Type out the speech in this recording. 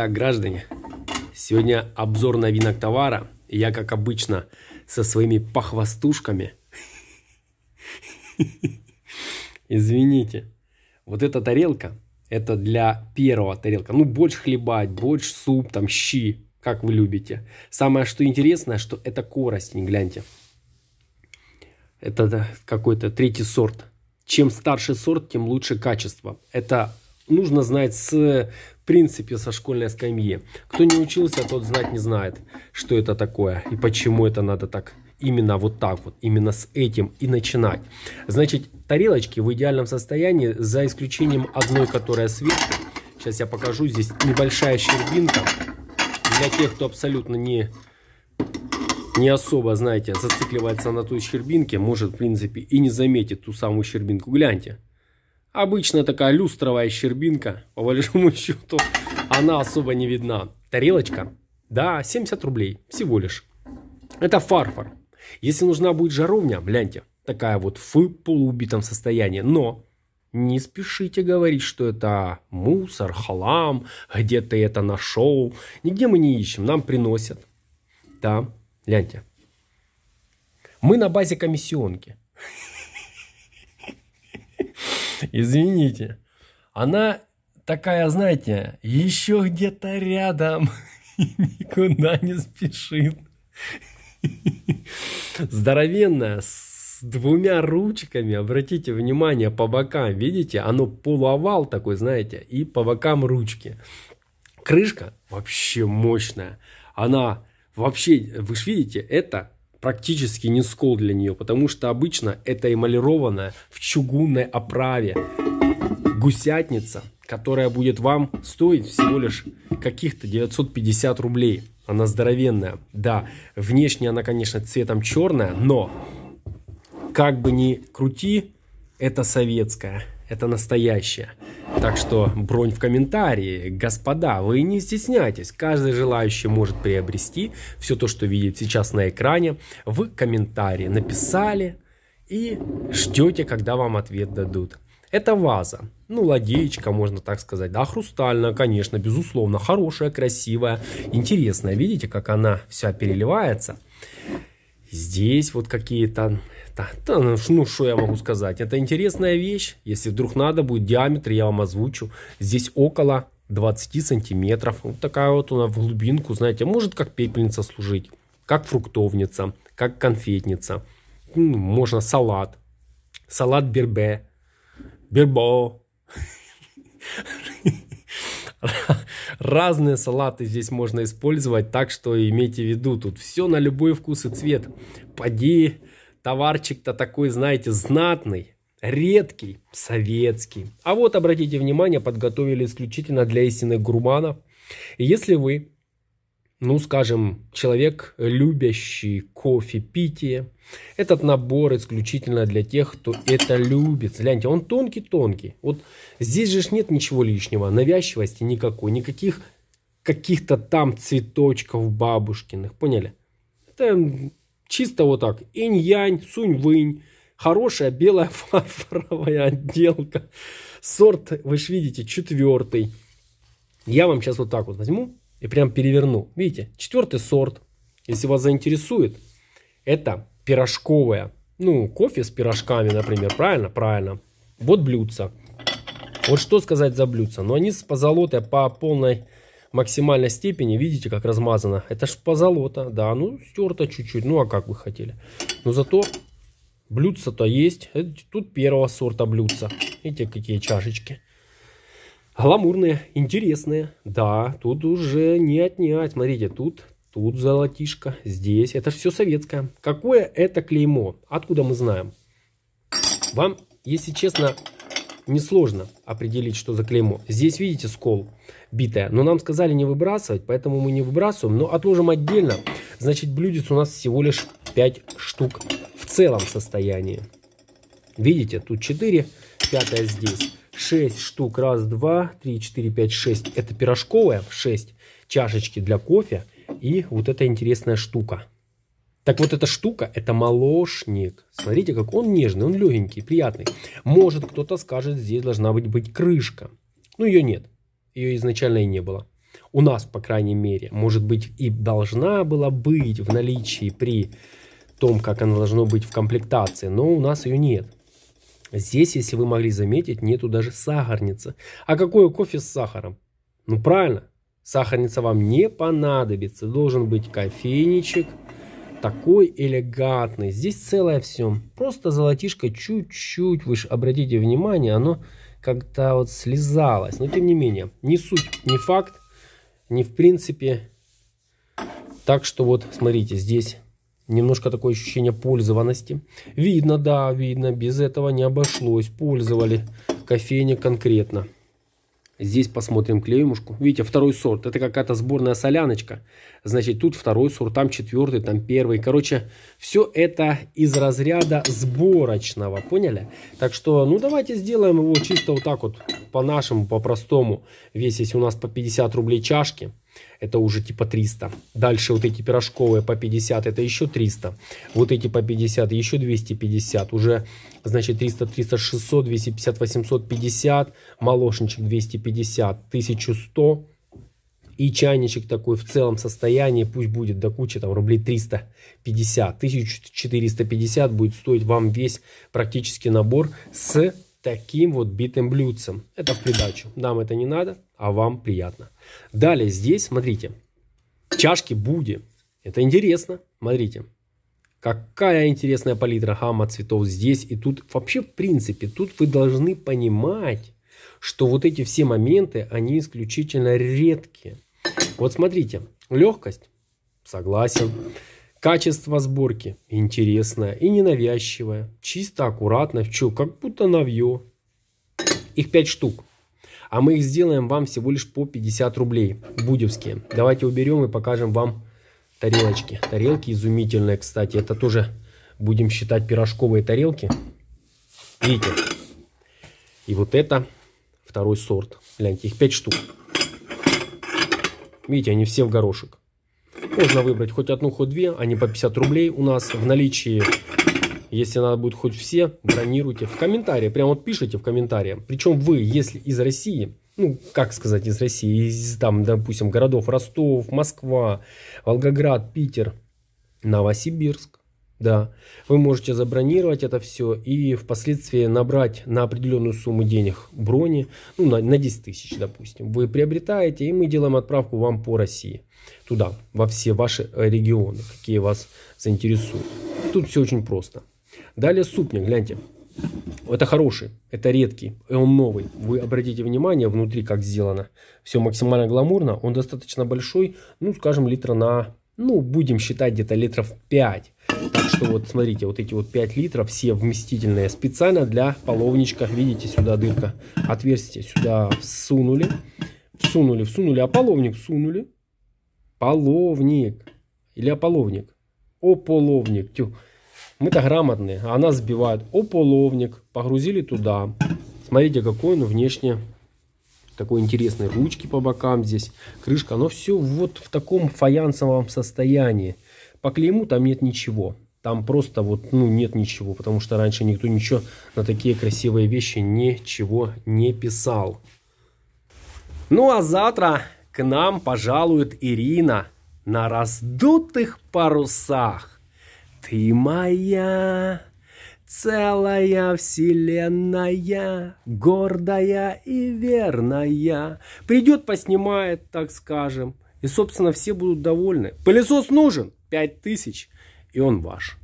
Так, граждане, сегодня обзор новинок товара. Я, как обычно, со своими похвастушками. Извините. Вот эта тарелка, это для первого тарелка. Ну, больше хлебать, больше суп, там, щи, как вы любите. Самое, что интересное, что это коростень, гляньте. Это какой-то третий сорт. Чем старше сорт, тем лучше качество. Это нужно знать с принципе со школьной скамьи. Кто не учился, тот знать не знает, что это такое и почему это надо так именно вот так вот, именно с этим и начинать. Значит, тарелочки в идеальном состоянии, за исключением одной, которая сверху. Сейчас я покажу, здесь небольшая щербинка. Для тех, кто абсолютно не, не особо, знаете, зацикливается на той щербинке, может, в принципе, и не заметит ту самую щербинку. Гляньте. Обычно такая люстровая щербинка, по большому счету, она особо не видна. Тарелочка? Да, 70 рублей, всего лишь. Это фарфор. Если нужна будет жаровня, гляньте, такая вот в полуубитом состоянии. Но не спешите говорить, что это мусор, халам, где ты это нашел. Нигде мы не ищем, нам приносят. Да, гляньте. Мы на базе комиссионки. извините. Она такая, знаете, еще где-то рядом никуда не спешит. Здоровенная, с двумя ручками, обратите внимание, по бокам, видите, оно полуовал такой, знаете, и по бокам ручки. Крышка вообще мощная. Она вообще, вы же видите, это практически не скол для нее, потому что обычно это эмалированная в чугунной оправе гусятница, которая будет вам стоить всего лишь каких-то 950 рублей. Она здоровенная. Да, внешне она, конечно, цветом черная, но как бы ни крути, это советская это настоящее. Так что бронь в комментарии. Господа, вы не стесняйтесь. Каждый желающий может приобрести все то, что видит сейчас на экране. В комментарии написали и ждете, когда вам ответ дадут. Это ваза. Ну, ладеечка, можно так сказать. Да, хрустальная, конечно, безусловно. Хорошая, красивая, интересная. Видите, как она вся переливается? Здесь вот какие-то просто. Да, ну, ну, что я могу сказать? Это интересная вещь. Если вдруг надо будет диаметр, я вам озвучу. Здесь около 20 сантиметров. Вот такая вот она в глубинку, знаете, может как пепельница служить, как фруктовница, как конфетница. Можно салат. Салат бербе. Бербо. Разные салаты здесь можно использовать, так что имейте в виду, тут все на любой вкус и цвет. Поди, Товарчик-то такой, знаете, знатный, редкий, советский. А вот, обратите внимание, подготовили исключительно для истинных гурманов. если вы, ну, скажем, человек, любящий кофе питье, этот набор исключительно для тех, кто это любит. Гляньте, он тонкий-тонкий. Вот здесь же нет ничего лишнего, навязчивости никакой, никаких каких-то там цветочков бабушкиных, поняли? Это Чисто вот так. Инь-янь, сунь-вынь. Хорошая белая фарфоровая отделка. Сорт, вы же видите, четвертый. Я вам сейчас вот так вот возьму и прям переверну. Видите, четвертый сорт, если вас заинтересует, это пирожковая. Ну, кофе с пирожками, например, правильно? Правильно. Вот блюдца. Вот что сказать за блюдца. Но они с позолотой по полной максимальной степени, видите, как размазано. Это ж позолота, да, ну стерто чуть-чуть, ну а как вы хотели. Но зато блюдца-то есть, Это тут первого сорта блюдца. Видите, какие чашечки. Гламурные, интересные, да, тут уже не отнять, смотрите, тут тут золотишко, здесь. Это все советское. Какое это клеймо? Откуда мы знаем? Вам, если честно, Несложно определить, что за клеймо. Здесь видите скол битая, но нам сказали не выбрасывать, поэтому мы не выбрасываем, но отложим отдельно. Значит, блюдец у нас всего лишь 5 штук в целом состоянии. Видите, тут 4, 5 здесь. 6 штук, раз, два, три, четыре, пять, шесть. Это пирожковая, 6 чашечки для кофе и вот эта интересная штука. Так вот эта штука, это молочник. Смотрите, как он нежный, он легенький, приятный. Может, кто-то скажет, здесь должна быть, быть крышка. Ну ее нет. Ее изначально и не было. У нас, по крайней мере, может быть, и должна была быть в наличии при том, как она должно быть в комплектации, но у нас ее нет. Здесь, если вы могли заметить, нету даже сахарницы. А какое кофе с сахаром? Ну правильно, сахарница вам не понадобится. Должен быть кофейничек, такой элегантный. Здесь целое все. Просто золотишко чуть-чуть выше. Обратите внимание, оно как-то вот слезалось. Но тем не менее, не суть, не факт, не в принципе. Так что вот, смотрите, здесь немножко такое ощущение пользованности. Видно, да, видно, без этого не обошлось. Пользовали кофейник конкретно. Здесь посмотрим клеемушку. Видите, второй сорт. Это какая-то сборная соляночка. Значит, тут второй сорт, там четвертый, там первый. Короче, все это из разряда сборочного, поняли? Так что, ну, давайте сделаем его чисто вот так вот, по-нашему, по-простому. Весь, если у нас по 50 рублей чашки это уже типа 300. Дальше вот эти пирожковые по 50, это еще 300. Вот эти по 50, еще 250. Уже, значит, 300, 300, 600, 250, 850. Молошничек 250, 1100. И чайничек такой в целом состоянии, пусть будет до кучи, там рублей 350. 1450 будет стоить вам весь практически набор с таким вот битым блюдцем. Это в придачу. Нам это не надо а вам приятно. Далее здесь, смотрите, чашки Буди. Это интересно, смотрите. Какая интересная палитра гамма цветов здесь и тут. Вообще, в принципе, тут вы должны понимать, что вот эти все моменты, они исключительно редкие. Вот смотрите, легкость, согласен. Качество сборки интересное и ненавязчивое. Чисто, аккуратно, чё, как будто навье. Их 5 штук. А мы их сделаем вам всего лишь по 50 рублей, будевские. Давайте уберем и покажем вам тарелочки. Тарелки изумительные, кстати. Это тоже будем считать пирожковые тарелки. Видите? И вот это второй сорт. Гляньте, их 5 штук. Видите, они все в горошек. Можно выбрать хоть одну, хоть две. Они по 50 рублей у нас в наличии если надо будет хоть все, бронируйте. В комментарии, прямо вот пишите в комментарии. Причем вы, если из России, ну, как сказать, из России, из там, допустим, городов Ростов, Москва, Волгоград, Питер, Новосибирск, да, вы можете забронировать это все и впоследствии набрать на определенную сумму денег брони, ну, на, на 10 тысяч, допустим. Вы приобретаете, и мы делаем отправку вам по России, туда, во все ваши регионы, какие вас заинтересуют. Тут все очень просто. Далее супник, гляньте. Это хороший, это редкий, и он новый. Вы обратите внимание, внутри как сделано. Все максимально гламурно, он достаточно большой, ну, скажем, литра на, ну, будем считать где-то литров 5. Так что вот, смотрите, вот эти вот 5 литров, все вместительные, специально для половничка. Видите, сюда дырка, отверстие сюда всунули, всунули, всунули, а половник всунули. Половник или ополовник? Ополовник, тю. Мы-то грамотные, а нас сбивают. О, половник, погрузили туда. Смотрите, какой он внешне такой интересной ручки по бокам здесь, крышка. Но все вот в таком фаянсовом состоянии. По клейму там нет ничего. Там просто вот, ну, нет ничего, потому что раньше никто ничего на такие красивые вещи ничего не писал. Ну, а завтра к нам пожалует Ирина на раздутых парусах. Ты моя целая вселенная, гордая и верная. Придет, поснимает, так скажем. И, собственно, все будут довольны. Пылесос нужен, пять тысяч, и он ваш.